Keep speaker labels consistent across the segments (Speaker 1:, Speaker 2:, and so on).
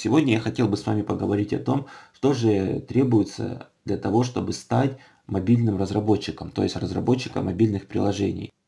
Speaker 1: Сегодня я хотел бы с вами поговорить о том, что же требуется для того, чтобы стать мобильным разработчиком, то есть разработчиком мобильных приложений.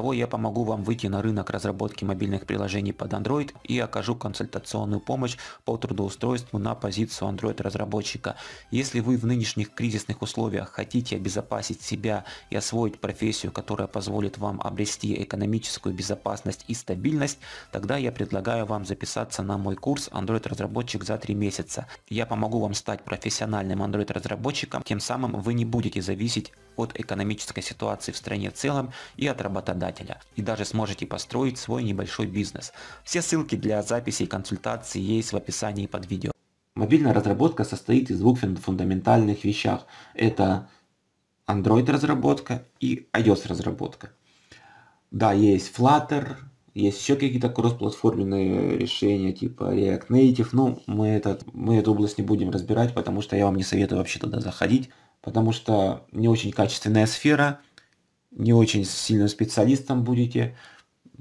Speaker 1: того, я помогу вам выйти на рынок разработки мобильных приложений под Android и окажу консультационную помощь по трудоустройству на позицию Android-разработчика. Если вы в нынешних кризисных условиях хотите обезопасить себя и освоить профессию, которая позволит вам обрести экономическую безопасность и стабильность, тогда я предлагаю вам записаться на мой курс Android-разработчик за 3 месяца. Я помогу вам стать профессиональным Android-разработчиком, тем самым вы не будете зависеть от экономической ситуации в стране в целом и от работодателя читателя и даже сможете построить свой небольшой бизнес. Все ссылки для записи и консультации есть в описании под видео. Мобильная разработка состоит из двух фундаментальных вещах. Это Android разработка и iOS разработка. Да, есть Flutter, есть еще какие-то кроссплатформенные решения типа React Native, но ну, мы, этот, мы эту область не будем разбирать, потому что я вам не советую вообще туда заходить, потому что не очень качественная сфера, не очень сильным специалистом будете,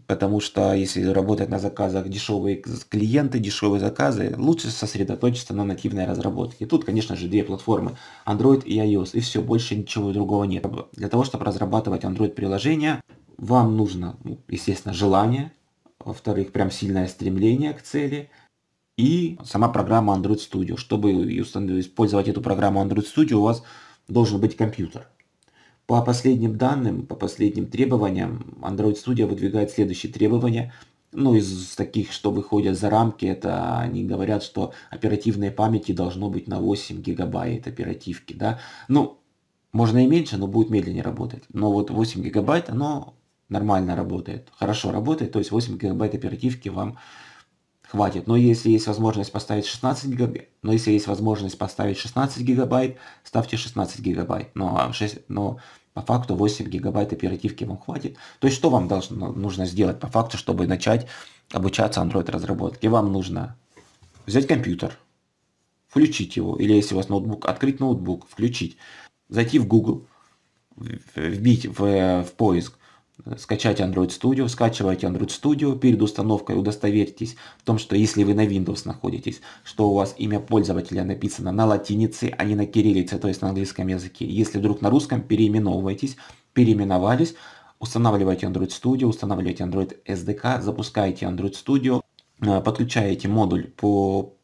Speaker 1: потому что если работать на заказах дешевые клиенты, дешевые заказы, лучше сосредоточиться на нативной разработке. тут, конечно же, две платформы, Android и iOS, и все, больше ничего другого нет. Для того, чтобы разрабатывать Android-приложение, вам нужно, ну, естественно, желание, во-вторых, прям сильное стремление к цели, и сама программа Android Studio. Чтобы использовать эту программу Android Studio, у вас должен быть компьютер. По последним данным, по последним требованиям, Android Studio выдвигает следующие требования. Ну, из таких, что выходят за рамки, это они говорят, что оперативной памяти должно быть на 8 гигабайт оперативки, да. Ну, можно и меньше, но будет медленнее работать. Но вот 8 гигабайт, оно нормально работает, хорошо работает, то есть 8 гигабайт оперативки вам хватит. Но если есть возможность поставить 16 гигабайт, но если есть возможность поставить 16 гигабайт, ставьте 16 гигабайт. Ну, а но, 6, но по факту 8 гигабайт оперативки вам хватит. То есть что вам должно, нужно сделать по факту, чтобы начать обучаться Android разработке? Вам нужно взять компьютер, включить его, или если у вас ноутбук, открыть ноутбук, включить, зайти в Google, вбить в, в поиск скачать Android Studio, скачивайте Android Studio, перед установкой удостоверьтесь в том, что если вы на Windows находитесь, что у вас имя пользователя написано на латинице, а не на кириллице, то есть на английском языке. Если вдруг на русском, переименовывайтесь, переименовались, устанавливайте Android Studio, устанавливайте Android SDK, запускаете Android Studio, э, подключаете модуль по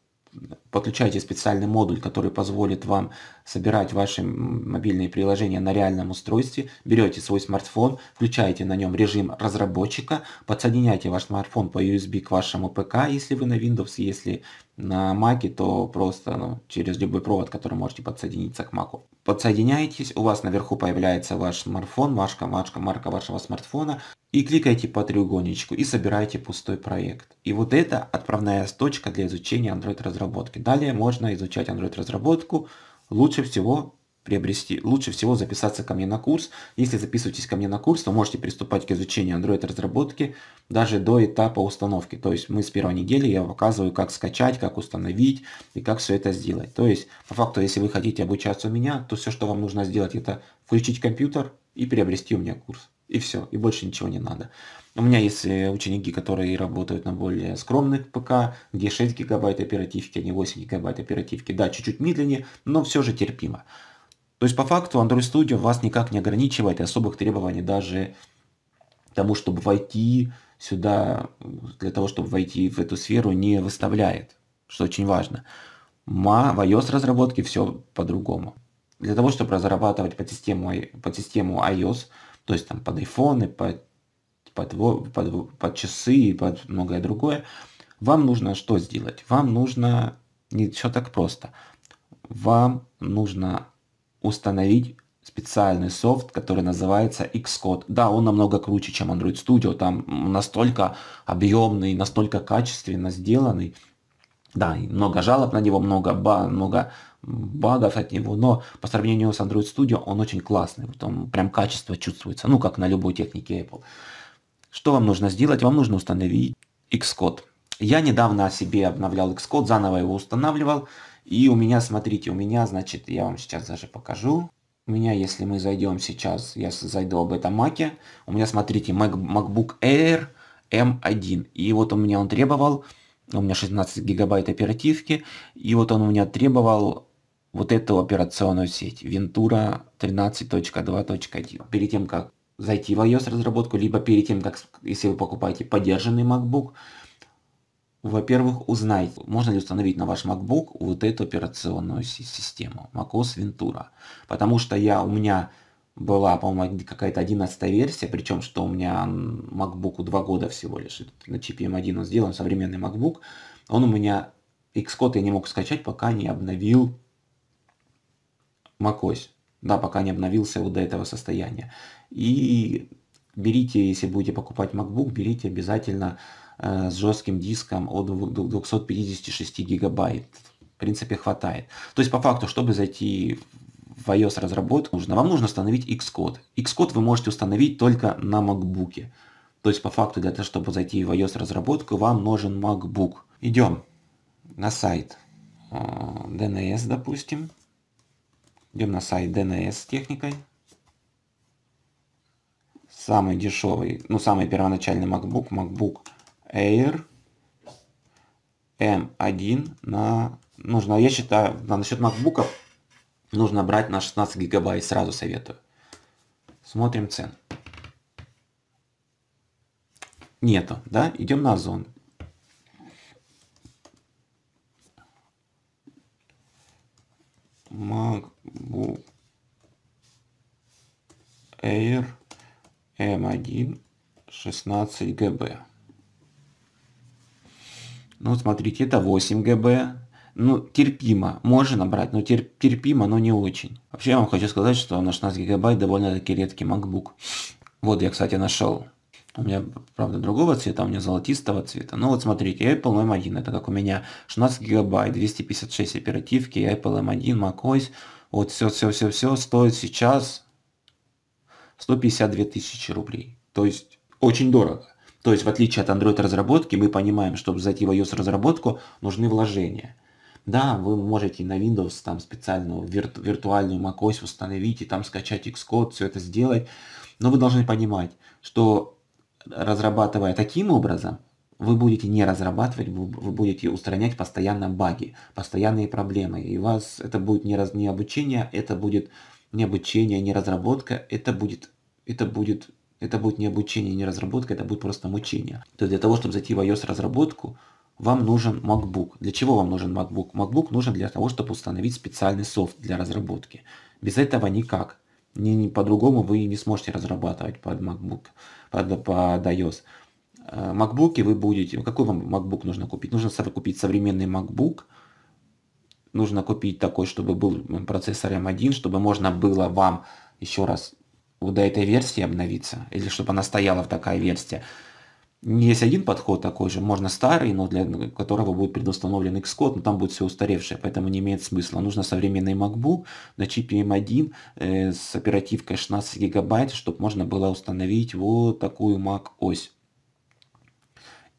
Speaker 1: Подключаете специальный модуль, который позволит вам собирать ваши мобильные приложения на реальном устройстве, берете свой смартфон, включаете на нем режим разработчика, подсоединяете ваш смартфон по USB к вашему ПК, если вы на Windows, если на Mac, то просто ну, через любой провод, который можете подсоединиться к Mac. Подсоединяетесь, у вас наверху появляется ваш смартфон, вашка, марка вашего смартфона, и кликайте по треугольничку и собираете пустой проект. И вот это отправная точка для изучения Android разработки. Далее можно изучать Android разработку. Лучше всего приобрести, лучше всего записаться ко мне на курс. Если записываетесь ко мне на курс, то можете приступать к изучению Android разработки даже до этапа установки. То есть мы с первой недели я показываю, как скачать, как установить и как все это сделать. То есть по факту, если вы хотите обучаться у меня, то все, что вам нужно сделать, это включить компьютер и приобрести у меня курс и все, и больше ничего не надо. У меня есть э, ученики, которые работают на более скромных ПК, где 6 гигабайт оперативки, а не 8 гигабайт оперативки. Да, чуть-чуть медленнее, но все же терпимо. То есть по факту Android Studio вас никак не ограничивает особых требований даже тому, чтобы войти сюда, для того, чтобы войти в эту сферу, не выставляет, что очень важно. Ма, в iOS разработке все по-другому. Для того, чтобы разрабатывать под систему, под систему iOS – то есть там под айфоны, под, под, под, под часы и под многое другое, вам нужно что сделать? Вам нужно, не все так просто, вам нужно установить специальный софт, который называется Xcode. Да, он намного круче, чем Android Studio, там настолько объемный, настолько качественно сделанный. Да, много жалоб на него, много, ба, много багов от него, но по сравнению с Android Studio он очень классный, там прям качество чувствуется, ну как на любой технике Apple. Что вам нужно сделать? Вам нужно установить Xcode. Я недавно себе обновлял Xcode, заново его устанавливал, и у меня, смотрите, у меня, значит, я вам сейчас даже покажу, у меня, если мы зайдем сейчас, я зайду об этом маке, у меня, смотрите, Mac, MacBook Air M1, и вот у меня он требовал, у меня 16 гигабайт оперативки, и вот он у меня требовал вот эту операционную сеть, Ventura 13.2.1. Перед тем, как зайти в iOS разработку, либо перед тем, как, если вы покупаете поддержанный MacBook, во-первых, узнайте, можно ли установить на ваш MacBook вот эту операционную систему, macOS Ventura. Потому что я, у меня была, по-моему, какая-то 11 версия, причем что у меня MacBook 2 года всего лишь, на чипе M1 он сделан, современный MacBook, он у меня Xcode я не мог скачать, пока не обновил macOS. Да, пока не обновился вот до этого состояния. И берите, если будете покупать MacBook, берите обязательно э, с жестким диском от 256 гигабайт. В принципе, хватает. То есть, по факту, чтобы зайти в iOS разработку, нужно, вам нужно установить Xcode. Xcode вы можете установить только на MacBook. То есть, по факту, для того, чтобы зайти в iOS разработку, вам нужен MacBook. Идем на сайт DNS, э, допустим. Идем на сайт DNS с техникой. Самый дешевый, ну самый первоначальный MacBook, MacBook Air M1 на... Нужно, я считаю, на, насчет MacBook нужно брать на 16 гигабайт, сразу советую. Смотрим цен. Нету, да? Идем на Озон. Маг bu Air M1 16 ГБ. Ну, смотрите, это 8 ГБ. Ну, терпимо. Можно набрать, но терпимо, но не очень. Вообще, я вам хочу сказать, что на 16 гигабайт довольно-таки редкий MacBook. Вот я, кстати, нашел. У меня, правда, другого цвета, у меня золотистого цвета. Ну вот смотрите, Apple M1, эм это как у меня 16 гигабайт, 256 оперативки, Apple M1, эм macOS, вот все-все-все-все стоит сейчас 152 тысячи рублей. То есть очень дорого. То есть в отличие от Android разработки, мы понимаем, чтобы зайти в iOS разработку, нужны вложения. Да, вы можете на Windows там специальную вирту- виртуальную macOS установить и там скачать Xcode, все это сделать. Но вы должны понимать, что разрабатывая таким образом, вы будете не разрабатывать, вы, будете устранять постоянно баги, постоянные проблемы. И у вас это будет не, раз, не обучение, это будет не обучение, не разработка, это будет, это будет, это будет не обучение, не разработка, это будет просто мучение. То есть для того, чтобы зайти в iOS разработку, вам нужен MacBook. Для чего вам нужен MacBook? MacBook нужен для того, чтобы установить специальный софт для разработки. Без этого никак. Ни, ни, по-другому вы не сможете разрабатывать под MacBook, под, под iOS. MacBook э, вы будете... Какой вам MacBook нужно купить? Нужно купить современный MacBook. Нужно купить такой, чтобы был процессор M1, эм чтобы можно было вам еще раз вот до этой версии обновиться, или чтобы она стояла в такая версия. Есть один подход такой же, можно старый, но для которого будет предустановлен Xcode, но там будет все устаревшее, поэтому не имеет смысла. Нужно современный MacBook на чипе M1 эм э, с оперативкой 16 гигабайт, чтобы можно было установить вот такую Mac ось.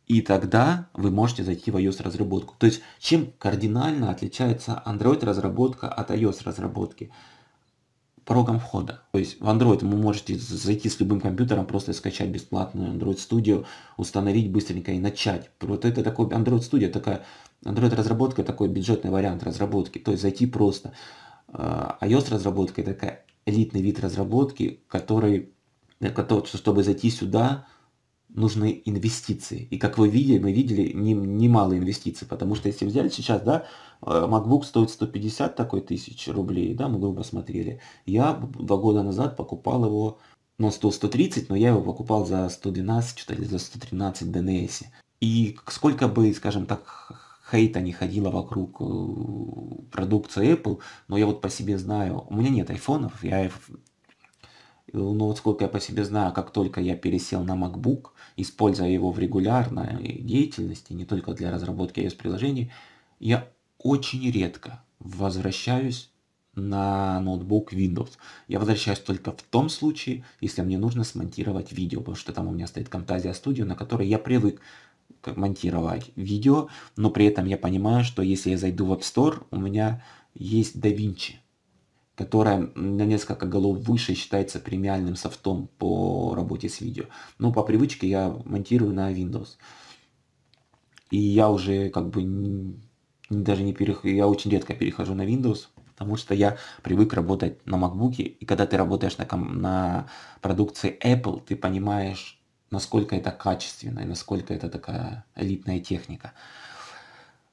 Speaker 1: И тогда вы можете зайти в iOS-разработку. То есть, чем кардинально отличается Android-разработка от iOS-разработки? порогом входа. То есть в Android вы можете зайти с любым компьютером, просто скачать бесплатную Android Studio, установить быстренько и начать. Вот это такой Android Studio, такая Android разработка, такой бюджетный вариант разработки. То есть зайти просто. А, iOS разработка это такая элитный вид разработки, который, э, который чтобы зайти сюда, нужны инвестиции. И как вы видели, мы видели немало не инвестиций, потому что если взять сейчас, да, э, MacBook стоит 150 такой тысяч рублей, да, мы его посмотрели. Я два года назад покупал его, ну, он стоил 130, но я его покупал за 112, что ли, за 113 DNS. И сколько бы, скажем так, хейта не ходило вокруг э, продукции Apple, но я вот по себе знаю, у меня нет айфонов, я но ну, вот сколько я по себе знаю, как только я пересел на MacBook, используя его в регулярной деятельности, не только для разработки iOS-приложений, я очень редко возвращаюсь на ноутбук Windows. Я возвращаюсь только в том случае, если мне нужно смонтировать видео, потому что там у меня стоит Camtasia Studio, на которой я привык монтировать видео, но при этом я понимаю, что если я зайду в App Store, у меня есть DaVinci, которая на несколько голов выше считается премиальным софтом по работе с видео. Но по привычке я монтирую на Windows. И я уже как бы даже не перех... я очень редко перехожу на Windows, потому что я привык работать на MacBook, и когда ты работаешь на, на продукции Apple, ты понимаешь, насколько это качественно и насколько это такая элитная техника.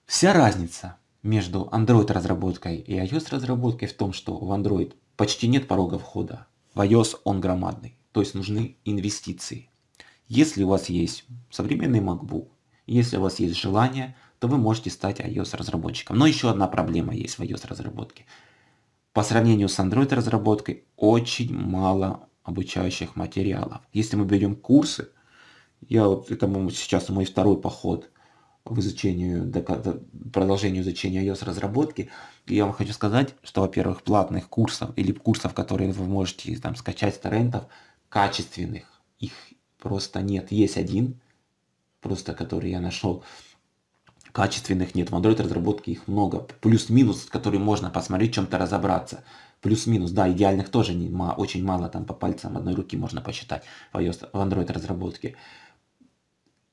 Speaker 1: Вся разница между Android-разработкой и iOS-разработкой в том, что в Android почти нет порога входа, в iOS он громадный, то есть нужны инвестиции. Если у вас есть современный MacBook, если у вас есть желание, то вы можете стать iOS-разработчиком. Но еще одна проблема есть в iOS-разработке. По сравнению с Android-разработкой очень мало обучающих материалов. Если мы берем курсы, я вот, это сейчас мой второй поход в изучению, продолжению изучения iOS разработки. И я вам хочу сказать, что, во-первых, платных курсов или курсов, которые вы можете там скачать с торрентов, качественных их просто нет. Есть один, просто который я нашел, качественных нет. В Android разработке их много. Плюс-минус, который можно посмотреть, чем-то разобраться. Плюс-минус, да, идеальных тоже не, очень мало, там по пальцам одной руки можно посчитать в, iOS, в Android разработке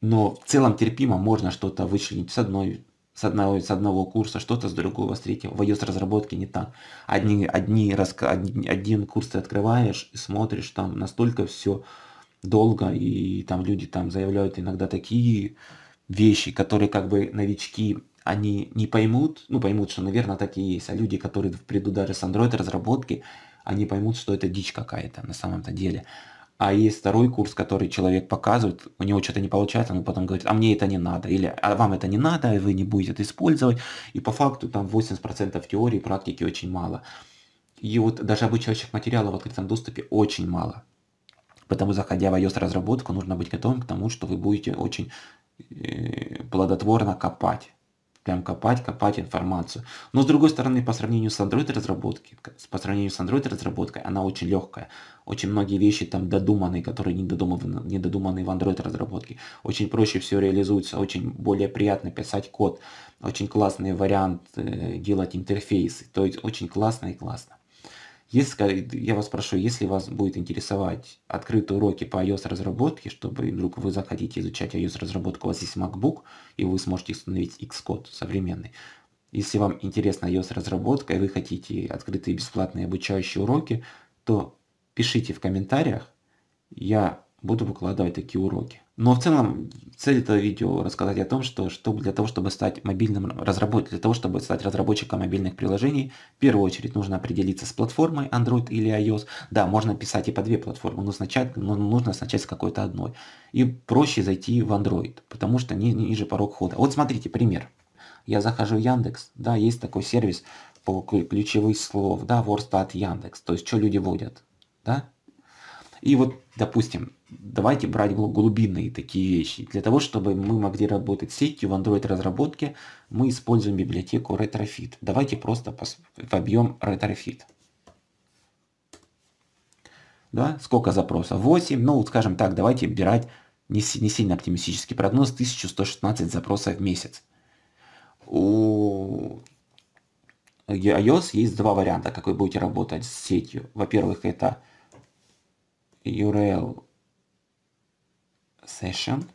Speaker 1: но в целом терпимо можно что-то вычленить с одной с одного, с одного курса, что-то с другого, с третьего. В iOS разработке не так. Одни, одни, одни, один курс ты открываешь и смотришь, там настолько все долго, и там люди там заявляют иногда такие вещи, которые как бы новички, они не поймут, ну поймут, что, наверное, так и есть, а люди, которые придут даже с Android разработки, они поймут, что это дичь какая-то на самом-то деле. А есть второй курс, который человек показывает, у него что-то не получается, он потом говорит, а мне это не надо, или а вам это не надо, и вы не будете это использовать. И по факту там 80% теории, практики очень мало. И вот даже обучающих материалов в открытом доступе очень мало. Потому заходя в iOS-разработку, нужно быть готовым к тому, что вы будете очень э, плодотворно копать прям копать, копать информацию. Но с другой стороны, по сравнению с Android разработки, по сравнению с Android разработкой, она очень легкая. Очень многие вещи там додуманные, которые не додуманы, не додуманы в Android разработке. Очень проще все реализуется, очень более приятно писать код. Очень классный вариант э, делать интерфейсы. То есть очень классно и классно. Если, я вас прошу, если вас будет интересовать открытые уроки по iOS-разработке, чтобы вдруг вы захотите изучать iOS-разработку, у вас есть MacBook, и вы сможете установить Xcode современный. Если вам интересна iOS-разработка, и вы хотите открытые бесплатные обучающие уроки, то пишите в комментариях, я буду выкладывать такие уроки. Но в целом цель этого видео рассказать о том, что, что для того, чтобы стать мобильным разработчиком, для того, чтобы стать разработчиком мобильных приложений, в первую очередь нужно определиться с платформой Android или iOS. Да, можно писать и по две платформы, но, сначала, но нужно начать с какой-то одной. И проще зайти в Android, потому что ни, ниже порог хода. Вот смотрите, пример. Я захожу в Яндекс, да, есть такой сервис по ключевых слов, да, Wordstat Яндекс, то есть что люди вводят, да. И вот, допустим, давайте брать глубинные такие вещи. Для того, чтобы мы могли работать с сетью в Android-разработке, мы используем библиотеку Retrofit. Давайте просто вобьем Retrofit. Да? Сколько запросов? 8. Ну, скажем так, давайте брать не, не сильно оптимистический прогноз, 1116 запросов в месяц. У iOS есть два варианта, как вы будете работать с сетью. Во-первых, это URL session.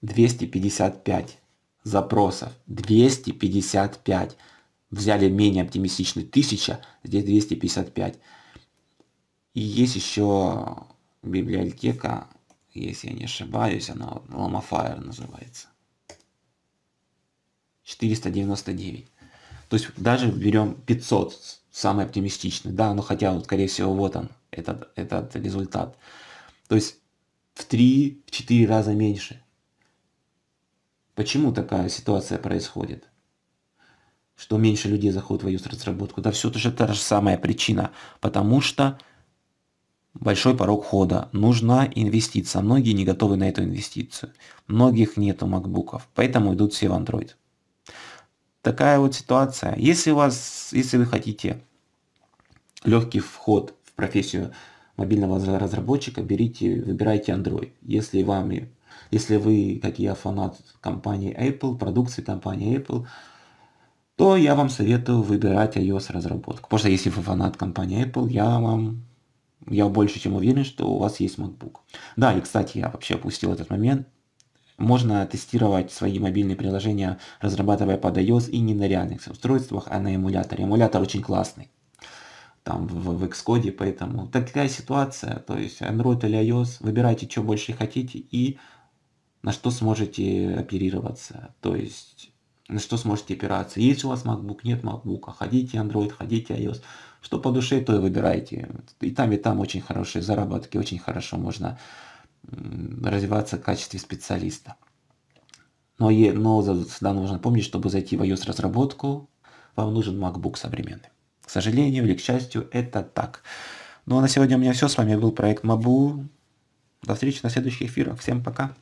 Speaker 1: Двести пятьдесят пять запросов. двести пятьдесят пять Взяли менее оптимистичный тысяча здесь двести пятьдесят пять И есть еще библиотека, если я не ошибаюсь, она Lomafire называется. 499. То есть даже берем 500 самый оптимистичный. Да, но ну хотя, вот, скорее всего, вот он, этот, этот результат. То есть в 3-4 раза меньше. Почему такая ситуация происходит? Что меньше людей заходит в юст-разработку? Да все же та же самая причина. Потому что большой порог хода, нужна инвестиция. Многие не готовы на эту инвестицию. Многих нету макбуков, поэтому идут все в Android такая вот ситуация. Если, у вас, если вы хотите легкий вход в профессию мобильного разработчика, берите, выбирайте Android. Если, вам, если вы, как я, фанат компании Apple, продукции компании Apple, то я вам советую выбирать iOS разработку. Потому что если вы фанат компании Apple, я вам я больше чем уверен, что у вас есть MacBook. Да, и кстати, я вообще опустил этот момент. Можно тестировать свои мобильные приложения, разрабатывая под iOS и не на реальных устройствах, а на эмуляторе. Эмулятор очень классный там в, в Xcode, поэтому такая ситуация, то есть Android или iOS, выбирайте, что больше хотите и на что сможете оперироваться, то есть на что сможете опираться. Есть у вас MacBook, нет MacBook, а ходите Android, ходите iOS, что по душе, то и выбирайте. И там, и там очень хорошие заработки, очень хорошо можно развиваться в качестве специалиста. Но, е, но всегда нужно помнить, чтобы зайти в iOS-разработку, вам нужен MacBook современный. К сожалению или к счастью, это так. Ну а на сегодня у меня все. С вами был проект Мабу. До встречи на следующих эфирах. Всем пока.